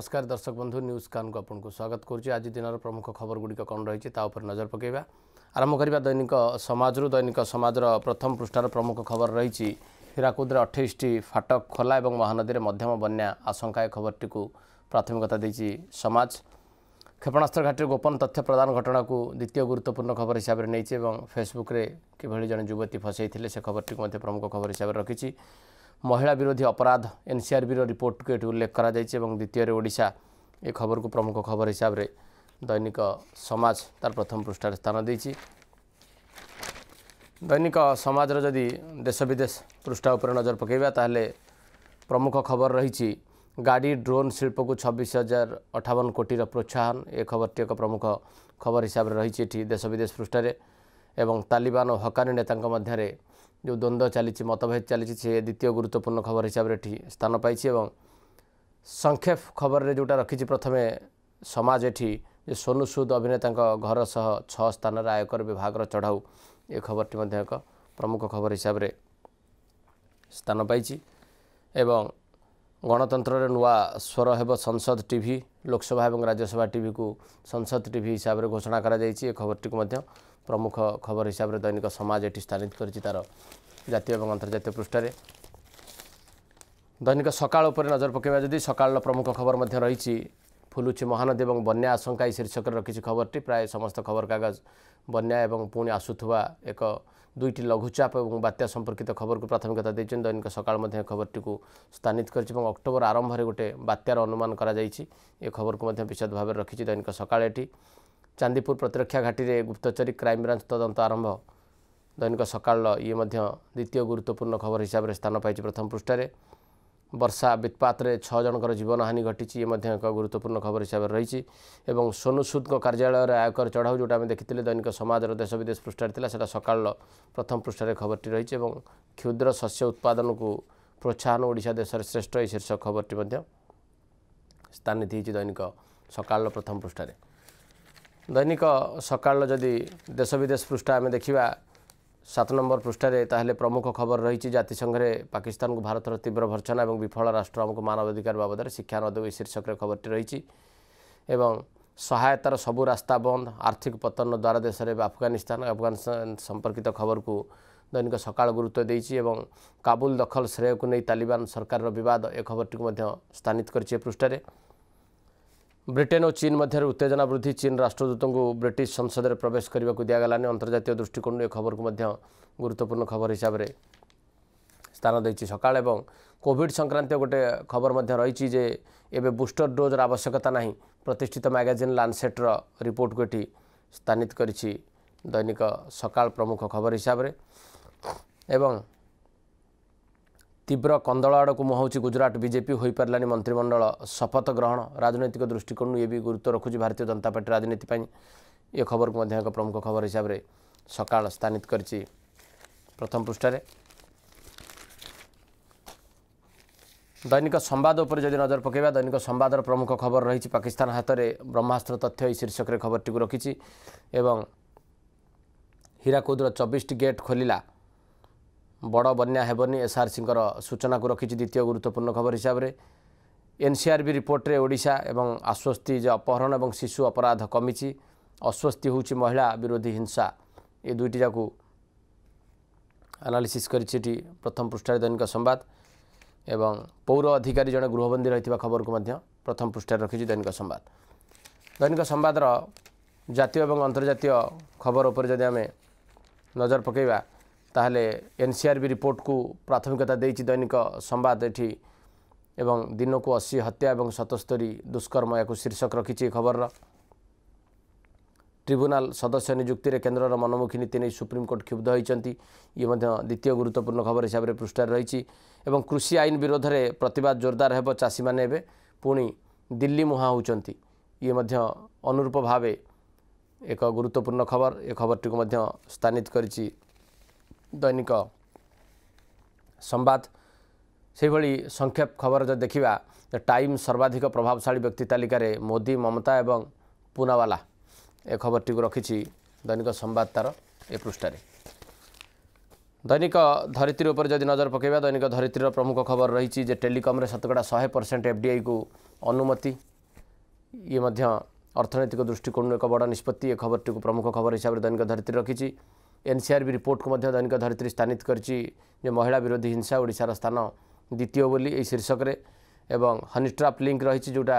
नमस्कार दर्शक बंधु न्यूज कान को आपन को स्वागत गरुछु आज दिन र प्रमुख खबर गुडी कोन ता ऊपर नजर पकेबा आरंभ करबा दैनिक समाज र दैनिक समाज समथम पृष्ठ र प्रमुख खबर रहेछ 28 टी फाटक खोला एवं महानदी रे मध्यम बन्या टी को प्राथमिकता दिएपछि समाज क्षेपणास्त्र घाटी गोपन तथ्य प्रदान घटना को द्वितीय गुरुत्वपूर्ण खबर हिसाब रे नै एवं फेसबुक रे किभेडी जन टी को मध्य प्रमुख खबर हिसाब रे हिसाबले रिसिभ ମହିଳା ବିରୋଧୀ ଅପରାଧ ଏନ୍ସିଆର୍ବିର ରିପୋର୍ଟକୁ ଏଠି ଉଲ୍ଲେଖ କରାଯାଇଛି ଏବଂ ଦ୍ୱିତୀୟରେ ଓଡ଼ିଶା ଏ ଖବରକୁ ପ୍ରମୁଖ ଖବର ହିସାବରେ ଦୈନିକ ସମାଜ ତା'ର ପ୍ରଥମ ପୃଷ୍ଠାରେ ସ୍ଥାନ ଦେଇଛି ଦୈନିକ ସମାଜର ଯଦି ଦେଶ ବିଦେଶ ପୃଷ୍ଠା ଉପରେ ନଜର ପକାଇବା ତାହେଲେ ପ୍ରମୁଖ ଖବର ରହିଛି ଗାଡ଼ି ଡ୍ରୋନ୍ ଶିଳ୍ପକୁ ଛବିଶ ହଜାର ଅଠାବନ କୋଟିର ପ୍ରୋତ୍ସାହନ ଏ ଖବରଟି ଏକ ପ୍ରମୁଖ ଖବର ହିସାବରେ ରହିଛି ଏଠି ଦେଶ ବିଦେଶ ପୃଷ୍ଠାରେ ଏବଂ ତାଲିବାନ ଓ ହକାନି ନେତାଙ୍କ ମଧ୍ୟରେ ଯେଉଁ ଦ୍ୱନ୍ଦ୍ୱ ଚାଲିଛି ମତଭେଦ ଚାଲିଛି ସେ ଦ୍ୱିତୀୟ ଗୁରୁତ୍ୱପୂର୍ଣ୍ଣ ଖବର ହିସାବରେ ଏଠି ସ୍ଥାନ ପାଇଛି ଏବଂ ସଂକ୍ଷେପ ଖବରରେ ଯେଉଁଟା ରଖିଛି ପ୍ରଥମେ ସମାଜ ଏଠି ଯେ ସୋନୁ ସୁଦ ଅଭିନେତାଙ୍କ ଘର ସହ ଛଅ ସ୍ଥାନରେ ଆୟକର ବିଭାଗର ଚଢ଼ାଉ ଏ ଖବରଟି ମଧ୍ୟ ଏକ ପ୍ରମୁଖ ଖବର ହିସାବରେ ସ୍ଥାନ ପାଇଛି ଏବଂ ଗଣତନ୍ତ୍ରରେ ନୂଆ ସ୍ୱର ହେବ ସଂସଦ ଟିଭି ଲୋକସଭା ଏବଂ ରାଜ୍ୟସଭା ଟିଭିକୁ ସଂସଦ ଟିଭି ହିସାବରେ ଘୋଷଣା କରାଯାଇଛି ଏ ଖବରଟିକୁ ମଧ୍ୟ ପ୍ରମୁଖ ଖବର ହିସାବରେ ଦୈନିକ ସମାଜ ଏଠି ସ୍ଥାନିତ କରିଛି ତା'ର ଜାତୀୟ ଏବଂ ଅନ୍ତର୍ଜାତୀୟ ପୃଷ୍ଠାରେ ଦୈନିକ ସକାଳ ଉପରେ ନଜର ପକାଇବା ଯଦି ସକାଳର ପ୍ରମୁଖ ଖବର ମଧ୍ୟ ରହିଛି ଫୁଲୁଛି ମହାନଦୀ ଏବଂ ବନ୍ୟା ଆଶଙ୍କା ଏହି ଶୀର୍ଷକରେ ରଖିଛି ଖବରଟି ପ୍ରାୟ ସମସ୍ତ ଖବରକାଗଜ ବନ୍ୟା ଏବଂ ପୁଣି ଆସୁଥିବା ଏକ ଦୁଇଟି ଲଘୁଚାପ ଏବଂ ବାତ୍ୟା ସମ୍ପର୍କିତ ଖବରକୁ ପ୍ରାଥମିକତା ଦେଇଛନ୍ତି ଦୈନିକ ସକାଳୁ ମଧ୍ୟ ଏ ଖବରଟିକୁ ସ୍ଥାନିତ କରିଛି ଏବଂ ଅକ୍ଟୋବର ଆରମ୍ଭରେ ଗୋଟିଏ ବାତ୍ୟାର ଅନୁମାନ କରାଯାଇଛି ଏ ଖବରକୁ ମଧ୍ୟ ବିଶଦ ଭାବରେ ରଖିଛି ଦୈନିକ ସକାଳ ଏଠି ଚାନ୍ଦିପୁର ପ୍ରତିରକ୍ଷା ଘାଟିରେ ଗୁପ୍ତଚରୀ କ୍ରାଇମବ୍ରାଞ୍ଚ ତଦନ୍ତ ଆରମ୍ଭ ଦୈନିକ ସକାଳର ଇଏ ମଧ୍ୟ ଦ୍ୱିତୀୟ ଗୁରୁତ୍ୱପୂର୍ଣ୍ଣ ଖବର ହିସାବରେ ସ୍ଥାନ ପାଇଛି ପ୍ରଥମ ପୃଷ୍ଠାରେ ବର୍ଷା ବିତ୍ପାତରେ ଛଅ ଜଣଙ୍କର ଜୀବନହାନି ଘଟିଛି ଏ ମଧ୍ୟ ଏକ ଗୁରୁତ୍ୱପୂର୍ଣ୍ଣ ଖବର ହିସାବରେ ରହିଛି ଏବଂ ସୋନୁ ସୁଦଙ୍କ କାର୍ଯ୍ୟାଳୟରେ ଆୟକର ଚଢ଼ାଉ ଯେଉଁଟା ଆମେ ଦେଖିଥିଲେ ଦୈନିକ ସମାଜର ଦେଶ ବିଦେଶ ପୃଷ୍ଠାରେ ଥିଲା ସେଇଟା ସକାଳର ପ୍ରଥମ ପୃଷ୍ଠାରେ ଖବରଟି ରହିଛି ଏବଂ କ୍ଷୁଦ୍ର ଶସ୍ୟ ଉତ୍ପାଦନକୁ ପ୍ରୋତ୍ସାହନ ଓଡ଼ିଶା ଦେଶରେ ଶ୍ରେଷ୍ଠ ଏହି ଶୀର୍ଷକ ଖବରଟି ମଧ୍ୟ ସ୍ଥାନିତ ହୋଇଛି ଦୈନିକ ସକାଳର ପ୍ରଥମ ପୃଷ୍ଠାରେ ଦୈନିକ ସକାଳର ଯଦି ଦେଶ ବିଦେଶ ପୃଷ୍ଠା ଆମେ ଦେଖିବା ସାତ ନମ୍ବର ପୃଷ୍ଠାରେ ତାହେଲେ ପ୍ରମୁଖ ଖବର ରହିଛି ଜାତିସଂଘରେ ପାକିସ୍ତାନକୁ ଭାରତର ତୀବ୍ର ଭର୍ଚ୍ଛନା ଏବଂ ବିଫଳ ରାଷ୍ଟ୍ର ଆମକୁ ମାନବାଧିକାର ବାବଦରେ ଶିକ୍ଷା ନଦେବ ଏହି ଶୀର୍ଷକରେ ଖବରଟି ରହିଛି ଏବଂ ସହାୟତାର ସବୁ ରାସ୍ତା ବନ୍ଦ ଆର୍ଥିକ ପତନ ଦ୍ୱାରା ଦେଶରେ ଏବେ ଆଫଗାନିସ୍ତାନ ଆଫଗାନିସ୍ତାନ ସମ୍ପର୍କିତ ଖବରକୁ ଦୈନିକ ସକାଳ ଗୁରୁତ୍ୱ ଦେଇଛି ଏବଂ କାବୁଲ ଦଖଲ ଶ୍ରେୟକୁ ନେଇ ତାଲିବାନ ସରକାରର ବିବାଦ ଏ ଖବରଟିକୁ ମଧ୍ୟ ସ୍ଥାନିତ କରିଛି ଏ ପୃଷ୍ଠାରେ ବ୍ରିଟେନ୍ ଓ ଚୀନ୍ ମଧ୍ୟରେ ଉତ୍ତେଜନା ବୃଦ୍ଧି ଚୀନ୍ ରାଷ୍ଟ୍ରଦୂତଙ୍କୁ ବ୍ରିଟିଶ ସଂସଦରେ ପ୍ରବେଶ କରିବାକୁ ଦିଆଗଲାନି ଅନ୍ତର୍ଜାତୀୟ ଦୃଷ୍ଟିକୋଣରୁ ଏ ଖବରକୁ ମଧ୍ୟ ଗୁରୁତ୍ୱପୂର୍ଣ୍ଣ ଖବର ହିସାବରେ ସ୍ଥାନ ଦେଇଛି ସକାଳ ଏବଂ କୋଭିଡ଼ ସଂକ୍ରାନ୍ତୀୟ ଗୋଟିଏ ଖବର ମଧ୍ୟ ରହିଛି ଯେ ଏବେ ବୁଷ୍ଟର ଡୋଜ୍ର ଆବଶ୍ୟକତା ନାହିଁ ପ୍ରତିଷ୍ଠିତ ମ୍ୟାଗାଜିନ୍ ଲାନ୍ସେଟ୍ର ରିପୋର୍ଟକୁ ଏଠି ସ୍ଥାନିତ କରିଛି ଦୈନିକ ସକାଳ ପ୍ରମୁଖ ଖବର ହିସାବରେ ଏବଂ ତୀବ୍ର କନ୍ଦଳ ଆଡ଼କୁ ମୁହଁଉଛି ଗୁଜରାଟ ବିଜେପି ହୋଇପାରିଲାନି ମନ୍ତ୍ରିମଣ୍ଡଳ ଶପଥ ଗ୍ରହଣ ରାଜନୈତିକ ଦୃଷ୍ଟିକୋଣରୁ ଏ ବି ଗୁରୁତ୍ୱ ରଖୁଛି ଭାରତୀୟ ଜନତା ପାର୍ଟି ରାଜନୀତି ପାଇଁ ଏ ଖବରକୁ ମଧ୍ୟ ଏକ ପ୍ରମୁଖ ଖବର ହିସାବରେ ସକାଳ ସ୍ଥାନିତ କରିଛି ପ୍ରଥମ ପୃଷ୍ଠାରେ ଦୈନିକ ସମ୍ବାଦ ଉପରେ ଯଦି ନଜର ପକାଇବା ଦୈନିକ ସମ୍ବାଦର ପ୍ରମୁଖ ଖବର ରହିଛି ପାକିସ୍ତାନ ହାତରେ ବ୍ରହ୍ମାସ୍ତ୍ର ତଥ୍ୟ ଏହି ଶୀର୍ଷକରେ ଖବରଟିକୁ ରଖିଛି ଏବଂ ହୀରାକୁଦର ଚବିଶଟି ଗେଟ୍ ଖୋଲିଲା ବଡ଼ ବନ୍ୟା ହେବନି ଏସ୍ଆର୍ସିଙ୍କର ସୂଚନାକୁ ରଖିଛି ଦ୍ୱିତୀୟ ଗୁରୁତ୍ୱପୂର୍ଣ୍ଣ ଖବର ହିସାବରେ ଏନ୍ସିଆର୍ବି ରିପୋର୍ଟରେ ଓଡ଼ିଶା ଏବଂ ଆଶ୍ୱସ୍ତି ଯେ ଅପହରଣ ଏବଂ ଶିଶୁ ଅପରାଧ କମିଛି ଅସ୍ୱସ୍ତି ହେଉଛି ମହିଳା ବିରୋଧୀ ହିଂସା ଏ ଦୁଇଟି ଯାକୁ ଆନାଲିସିସ୍ କରିଛି ଏଠି ପ୍ରଥମ ପୃଷ୍ଠାରେ ଦୈନିକ ସମ୍ବାଦ ଏବଂ ପୌର ଅଧିକାରୀ ଜଣେ ଗୃହବନ୍ଦୀ ରହିଥିବା ଖବରକୁ ମଧ୍ୟ ପ୍ରଥମ ପୃଷ୍ଠାରେ ରଖିଛି ଦୈନିକ ସମ୍ବାଦ ଦୈନିକ ସମ୍ବାଦର ଜାତୀୟ ଏବଂ ଅନ୍ତର୍ଜାତୀୟ ଖବର ଉପରେ ଯଦି ଆମେ ନଜର ପକାଇବା ତାହେଲେ ଏନ୍ ସି ଆର୍ ବି ରିପୋର୍ଟକୁ ପ୍ରାଥମିକତା ଦେଇଛି ଦୈନିକ ସମ୍ବାଦ ଏଠି ଏବଂ ଦିନକୁ ଅଶୀ ହତ୍ୟା ଏବଂ ସତସ୍ତରୀ ଦୁଷ୍କର୍ମ ଏହାକୁ ଶୀର୍ଷକ ରଖିଛି ଏ ଖବରର ଟ୍ରିବ୍ୟୁନାଲ୍ ସଦସ୍ୟ ନିଯୁକ୍ତିରେ କେନ୍ଦ୍ରର ମନୋମୁଖୀ ନୀତି ନେଇ ସୁପ୍ରିମକୋର୍ଟ କ୍ଷୁବ୍ଧ ହୋଇଛନ୍ତି ଇଏ ମଧ୍ୟ ଦ୍ୱିତୀୟ ଗୁରୁତ୍ୱପୂର୍ଣ୍ଣ ଖବର ହିସାବରେ ପୃଷ୍ଠାରେ ରହିଛି ଏବଂ କୃଷି ଆଇନ ବିରୋଧରେ ପ୍ରତିବାଦ ଜୋରଦାର ହେବ ଚାଷୀମାନେ ଏବେ ପୁଣି ଦିଲ୍ଲୀ ମୁହାଁ ହେଉଛନ୍ତି ଇଏ ମଧ୍ୟ ଅନୁରୂପ ଭାବେ ଏକ ଗୁରୁତ୍ୱପୂର୍ଣ୍ଣ ଖବର ଏ ଖବରଟିକୁ ମଧ୍ୟ ସ୍ଥାନିତ କରିଛି ଦୈନିକ ସମ୍ବାଦ ସେହିଭଳି ସଂକ୍ଷେପ ଖବର ଯଦି ଦେଖିବା ଟାଇମ୍ ସର୍ବାଧିକ ପ୍ରଭାବଶାଳୀ ବ୍ୟକ୍ତି ତାଲିକାରେ ମୋଦି ମମତା ଏବଂ ପୁନାୱାଲା ଏ ଖବରଟିକୁ ରଖିଛି ଦୈନିକ ସମ୍ବାଦ ତା'ର ଏ ପୃଷ୍ଠାରେ ଦୈନିକ ଧରିତ୍ରୀ ଉପରେ ଯଦି ନଜର ପକାଇବା ଦୈନିକ ଧରିତ୍ରୀର ପ୍ରମୁଖ ଖବର ରହିଛି ଯେ ଟେଲିକମ୍ରେ ଶତକଡ଼ା ଶହେ ପରସେଣ୍ଟ ଏଫ୍ଡିଆଇକୁ ଅନୁମତି ଇଏ ମଧ୍ୟ ଅର୍ଥନୈତିକ ଦୃଷ୍ଟିକୋଣରୁ ଏକ ବଡ଼ ନିଷ୍ପତ୍ତି ଏ ଖବରଟିକୁ ପ୍ରମୁଖ ଖବର ହିସାବରେ ଦୈନିକ ଧରିତ୍ରୀ ରଖିଛି ଏନ୍ସିଆର୍ବି ରିପୋର୍ଟକୁ ମଧ୍ୟ ଦୈନିକ ଧରିତ୍ରୀ ସ୍ଥାନିତ କରିଛି ଯେ ମହିଳା ବିରୋଧୀ ହିଂସା ଓଡ଼ିଶାର ସ୍ଥାନ ଦ୍ୱିତୀୟ ବୋଲି ଏହି ଶୀର୍ଷକରେ ଏବଂ ହନିଷ୍ଟ୍ରାପ୍ ଲିଙ୍କ୍ ରହିଛି ଯେଉଁଟା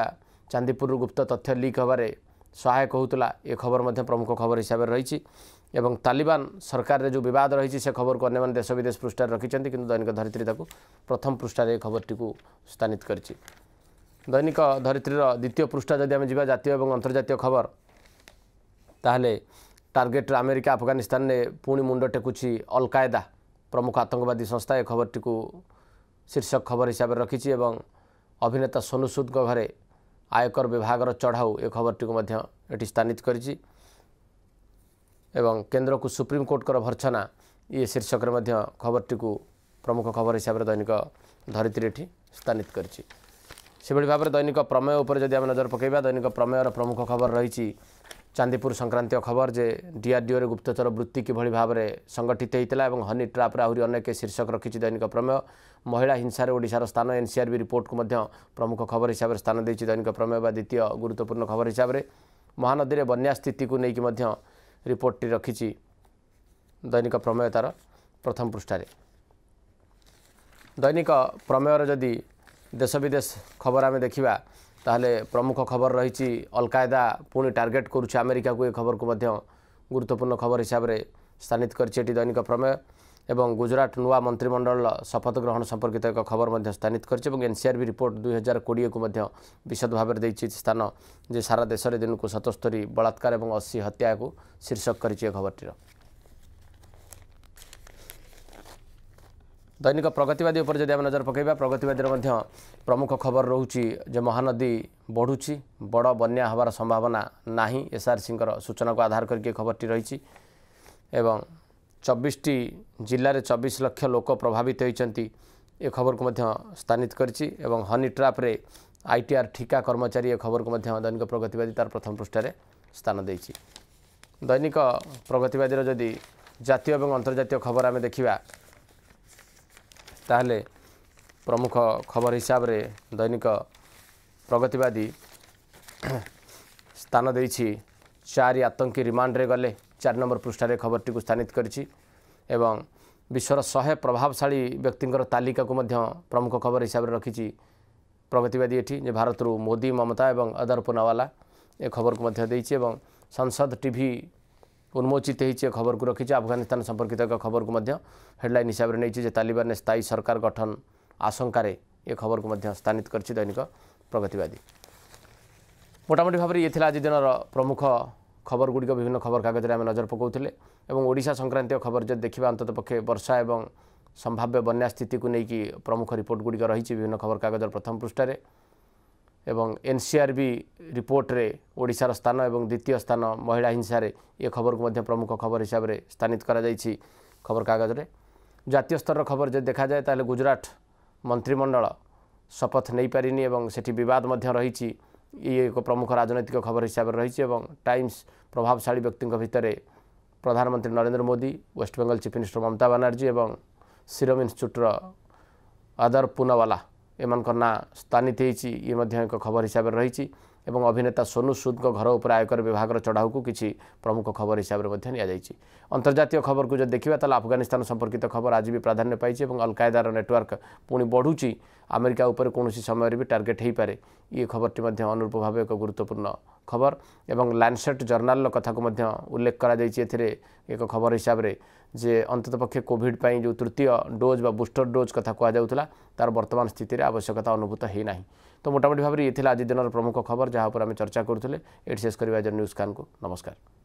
ଚାନ୍ଦିପୁରରୁ ଗୁପ୍ତ ତଥ୍ୟ ଲିକ୍ ହେବାରେ ସହାୟକ ହେଉଥିଲା ଏ ଖବର ମଧ୍ୟ ପ୍ରମୁଖ ଖବର ହିସାବରେ ରହିଛି ଏବଂ ତାଲିବାନ ସରକାରରେ ଯେଉଁ ବିବାଦ ରହିଛି ସେ ଖବରକୁ ଅନ୍ୟମାନେ ଦେଶ ବିଦେଶ ପୃଷ୍ଠାରେ ରଖିଛନ୍ତି କିନ୍ତୁ ଦୈନିକ ଧରିତ୍ରୀ ତାକୁ ପ୍ରଥମ ପୃଷ୍ଠାରେ ଏ ଖବରଟିକୁ ସ୍ଥାନିତ କରିଛି ଦୈନିକ ଧରିତ୍ରୀର ଦ୍ୱିତୀୟ ପୃଷ୍ଠା ଯଦି ଆମେ ଯିବା ଜାତୀୟ ଏବଂ ଅନ୍ତର୍ଜାତୀୟ ଖବର ତାହେଲେ ଟାର୍ଗେଟ୍ରେ ଆମେରିକା ଆଫଗାନିସ୍ତାନରେ ପୁଣି ମୁଣ୍ଡ ଟେକୁଛି ଅଲକାଏଦା ପ୍ରମୁଖ ଆତଙ୍କବାଦୀ ସଂସ୍ଥା ଏ ଖବରଟିକୁ ଶୀର୍ଷକ ଖବର ହିସାବରେ ରଖିଛି ଏବଂ ଅଭିନେତା ସୋନୁ ସୁଦ୍ଙ୍କ ଘରେ ଆୟକର ବିଭାଗର ଚଢ଼ାଉ ଏ ଖବରଟିକୁ ମଧ୍ୟ ଏଠି ସ୍ଥାନିତ କରିଛି ଏବଂ କେନ୍ଦ୍ରକୁ ସୁପ୍ରିମକୋର୍ଟଙ୍କର ଭର୍ଛନା ଇଏ ଶୀର୍ଷକରେ ମଧ୍ୟ ଖବରଟିକୁ ପ୍ରମୁଖ ଖବର ହିସାବରେ ଦୈନିକ ଧରିତ୍ରୀ ଏଠି ସ୍ଥାନିତ କରିଛି ସେଭଳି ଭାବରେ ଦୈନିକ ପ୍ରମେୟ ଉପରେ ଯଦି ଆମେ ନଜର ପକାଇବା ଦୈନିକ ପ୍ରମେୟର ପ୍ରମୁଖ ଖବର ରହିଛି ଚାନ୍ଦିପୁର ସଂକ୍ରାନ୍ତୀୟ ଖବର ଯେ ଡିଆର୍ଡିଓରେ ଗୁପ୍ତଚର ବୃତ୍ତି କିଭଳି ଭାବରେ ସଂଗଠିତ ହୋଇଥିଲା ଏବଂ ହନି ଟ୍ରାପ୍ରେ ଆହୁରି ଅନେକ ଶୀର୍ଷକ ରଖିଛି ଦୈନିକ ପ୍ରମେୟ ମହିଳା ହିଂସାରେ ଓଡ଼ିଶାର ସ୍ଥାନ ଏନ୍ସିଆର୍ବି ରିପୋର୍ଟକୁ ମଧ୍ୟ ପ୍ରମୁଖ ଖବର ହିସାବରେ ସ୍ଥାନ ଦେଇଛି ଦୈନିକ ପ୍ରମେୟ ବା ଦ୍ୱିତୀୟ ଗୁରୁତ୍ୱପୂର୍ଣ୍ଣ ଖବର ହିସାବରେ ମହାନଦୀରେ ବନ୍ୟା ସ୍ଥିତିକୁ ନେଇକି ମଧ୍ୟ ରିପୋର୍ଟଟି ରଖିଛି ଦୈନିକ ପ୍ରମେୟ ତା'ର ପ୍ରଥମ ପୃଷ୍ଠାରେ ଦୈନିକ ପ୍ରମେୟର ଯଦି ଦେଶ ବିଦେଶ ଖବର ଆମେ ଦେଖିବା ତାହେଲେ ପ୍ରମୁଖ ଖବର ରହିଛି ଅଲକାଏଦା ପୁଣି ଟାର୍ଗେଟ୍ କରୁଛି ଆମେରିକାକୁ ଏ ଖବରକୁ ମଧ୍ୟ ଗୁରୁତ୍ୱପୂର୍ଣ୍ଣ ଖବର ହିସାବରେ ସ୍ଥାନିତ କରିଛି ଏଠି ଦୈନିକ ପ୍ରମେୟ ଏବଂ ଗୁଜରାଟ ନୂଆ ମନ୍ତ୍ରିମଣ୍ଡଳ ଶପଥ ଗ୍ରହଣ ସମ୍ପର୍କିତ ଏକ ଖବର ମଧ୍ୟ ସ୍ଥାନିତ କରିଛି ଏବଂ ଏନ୍ସିଆର୍ବି ରିପୋର୍ଟ ଦୁଇ ହଜାର କୋଡ଼ିଏକୁ ମଧ୍ୟ ବିଶଦ ଭାବରେ ଦେଇଛି ସ୍ଥାନ ଯେ ସାରା ଦେଶରେ ଦିନକୁ ସତସ୍ତରୀ ବଳାତ୍କାର ଏବଂ ଅଶୀ ହତ୍ୟାକୁ ଶୀର୍ଷକ କରିଛି ଏ ଖବରଟିର ଦୈନିକ ପ୍ରଗତିବାଦୀ ଉପରେ ଯଦି ଆମେ ନଜର ପକାଇବା ପ୍ରଗତିବାଦୀର ମଧ୍ୟ ପ୍ରମୁଖ ଖବର ରହୁଛି ଯେ ମହାନଦୀ ବଢ଼ୁଛି ବଡ଼ ବନ୍ୟା ହେବାର ସମ୍ଭାବନା ନାହିଁ ଏସ୍ଆର୍ସିଙ୍କର ସୂଚନାକୁ ଆଧାର କରିକି ଏ ଖବରଟି ରହିଛି ଏବଂ ଚବିଶଟି ଜିଲ୍ଲାରେ ଚବିଶ ଲକ୍ଷ ଲୋକ ପ୍ରଭାବିତ ହୋଇଛନ୍ତି ଏ ଖବରକୁ ମଧ୍ୟ ସ୍ଥାନିତ କରିଛି ଏବଂ ହନି ଟ୍ରାପ୍ରେ ଆଇ ଟି ଆର୍ ଠିକା କର୍ମଚାରୀ ଏ ଖବରକୁ ମଧ୍ୟ ଦୈନିକ ପ୍ରଗତିବାଦୀ ତା'ର ପ୍ରଥମ ପୃଷ୍ଠାରେ ସ୍ଥାନ ଦେଇଛି ଦୈନିକ ପ୍ରଗତିବାଦୀର ଯଦି ଜାତୀୟ ଏବଂ ଅନ୍ତର୍ଜାତୀୟ ଖବର ଆମେ ଦେଖିବା ତାହେଲେ ପ୍ରମୁଖ ଖବର ହିସାବରେ ଦୈନିକ ପ୍ରଗତିବାଦୀ ସ୍ଥାନ ଦେଇଛି ଚାରି ଆତଙ୍କୀ ରିମାଣ୍ଡରେ ଗଲେ ଚାରି ନମ୍ବର ପୃଷ୍ଠାରେ ଖବରଟିକୁ ସ୍ଥାନିତ କରିଛି ଏବଂ ବିଶ୍ୱର ଶହେ ପ୍ରଭାବଶାଳୀ ବ୍ୟକ୍ତିଙ୍କର ତାଲିକାକୁ ମଧ୍ୟ ପ୍ରମୁଖ ଖବର ହିସାବରେ ରଖିଛି ପ୍ରଗତିବାଦୀ ଏଠି ଯେ ଭାରତରୁ ମୋଦି ମମତା ଏବଂ ଅଦର ପୁନାୱାଲା ଏ ଖବରକୁ ମଧ୍ୟ ଦେଇଛି ଏବଂ ସଂସଦ ଟିଭି उन्मोचित हुबरु र अफगानिस्तान सम्पर्कित एक खबरकोडलैन हिसाबले नै ने स्थायी सरकार गठन आशङ्कार ए खबरको स्थान गरिछ दैनिक प्रगतिवादी मोटामोटी भाव थिए दिन र प्रमुख खबर गुडिक विभिन्न खबरकगजे नजर पकाउँदै एडा संक्रान्त खबर जिम्मे देखतपक्ष वर्षा संभाव्य ए सम्भाव्य बन्यास्थितिको नै प्रमुख रिपोर्ट गुडिक रहबर कागज र प्रथम पृष्ठ पृष्ठले ଏବଂ ଏନ୍ ସି ଆର୍ ବି ରିପୋର୍ଟରେ ଓଡ଼ିଶାର ସ୍ଥାନ ଏବଂ ଦ୍ୱିତୀୟ ସ୍ଥାନ ମହିଳା ହିଂସାରେ ଏ ଖବରକୁ ମଧ୍ୟ ପ୍ରମୁଖ ଖବର ହିସାବରେ ସ୍ଥାନିତ କରାଯାଇଛି ଖବରକାଗଜରେ ଜାତୀୟ ସ୍ତରର ଖବର ଯଦି ଦେଖାଯାଏ ତାହେଲେ ଗୁଜୁରାଟ ମନ୍ତ୍ରିମଣ୍ଡଳ ଶପଥ ନେଇପାରିନି ଏବଂ ସେଠି ବିବାଦ ମଧ୍ୟ ରହିଛି ଇଏ ଏକ ପ୍ରମୁଖ ରାଜନୈତିକ ଖବର ହିସାବରେ ରହିଛି ଏବଂ ଟାଇମ୍ସ ପ୍ରଭାବଶାଳୀ ବ୍ୟକ୍ତିଙ୍କ ଭିତରେ ପ୍ରଧାନମନ୍ତ୍ରୀ ନରେନ୍ଦ୍ର ମୋଦି ୱେଷ୍ଟବେଙ୍ଗଲ ଚିଫ୍ ମିନିଷ୍ଟର ମମତା ବାନାର୍ଜୀ ଏବଂ ସିରମ ଇନଷ୍ଟିଚ୍ୟୁଟ୍ର ଆଦର ପୁନାୱାଲା ए स्थानित हुन्छ इन्क खबर हिसाबले रहि अभिनेता सोनु सुदको घर आयकर विभाग र चढाउक प्रमुख खबर हिसाबले निजाइछ अन्तर्जातीय खबरको जिया त अफगानिस्तान सम्पर्कित खबर आज प्राधान्य पाए अलकायदार नेटवर्क पू बढु आमेरी उप किन समय टगेट यबरटरूप भावे एक गुर्वपूर्ण খবর এবং ল্যান্ডসেট জর্নালর কথাକୁ ମଧ୍ୟ ଉଲ୍ଲେଖ କରାଯାଇଛି ଏଥିରେ ଏକ ଖବର ହିସାବରେ ଯେ ଅନ୍ତତଃ ପକ୍ଷେ କୋଭିଡ଼ ପାଇଁ ଯେଉଁ ତୃତୀୟ ଡୋଜ୍ ବା ବୁଷ୍ଟର ଡୋଜ୍ କଥା କୁହାଯାଉଥିଲା ତା'ର ବର୍ତ୍ତମାନ ସ୍ଥିତିରେ ଆବଶ୍ୟକତା ଅନୁଭୂତ ହୋଇନାହିଁ ତ ମୋଟାମୋଟି ଭାବରେ ଇଏ ଥିଲା ଆଜି ଦିନର ପ୍ରମୁଖ ଖବର ଯାହା ଉପରେ ଆମେ ଚର୍ଚ୍ଚା କରୁଥିଲେ ଏଠି ଶେଷ କରିବା ନିୟୁଜ୍ ଖାନ୍କୁ ନମସ୍କାର